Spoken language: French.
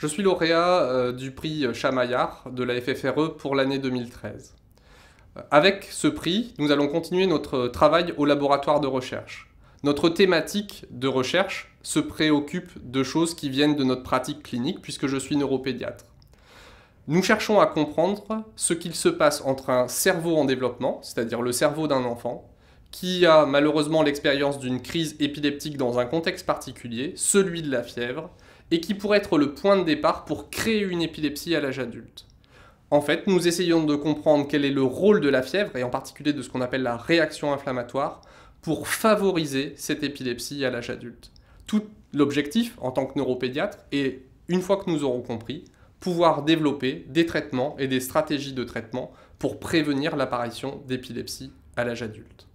Je suis lauréat euh, du prix Chamaillard de la FFRE pour l'année 2013. Euh, avec ce prix, nous allons continuer notre travail au laboratoire de recherche. Notre thématique de recherche se préoccupe de choses qui viennent de notre pratique clinique puisque je suis neuropédiatre. Nous cherchons à comprendre ce qu'il se passe entre un cerveau en développement, c'est-à-dire le cerveau d'un enfant, qui a malheureusement l'expérience d'une crise épileptique dans un contexte particulier, celui de la fièvre, et qui pourrait être le point de départ pour créer une épilepsie à l'âge adulte. En fait, nous essayons de comprendre quel est le rôle de la fièvre, et en particulier de ce qu'on appelle la réaction inflammatoire, pour favoriser cette épilepsie à l'âge adulte. Tout l'objectif, en tant que neuropédiatre, est, une fois que nous aurons compris, pouvoir développer des traitements et des stratégies de traitement pour prévenir l'apparition d'épilepsie à l'âge adulte.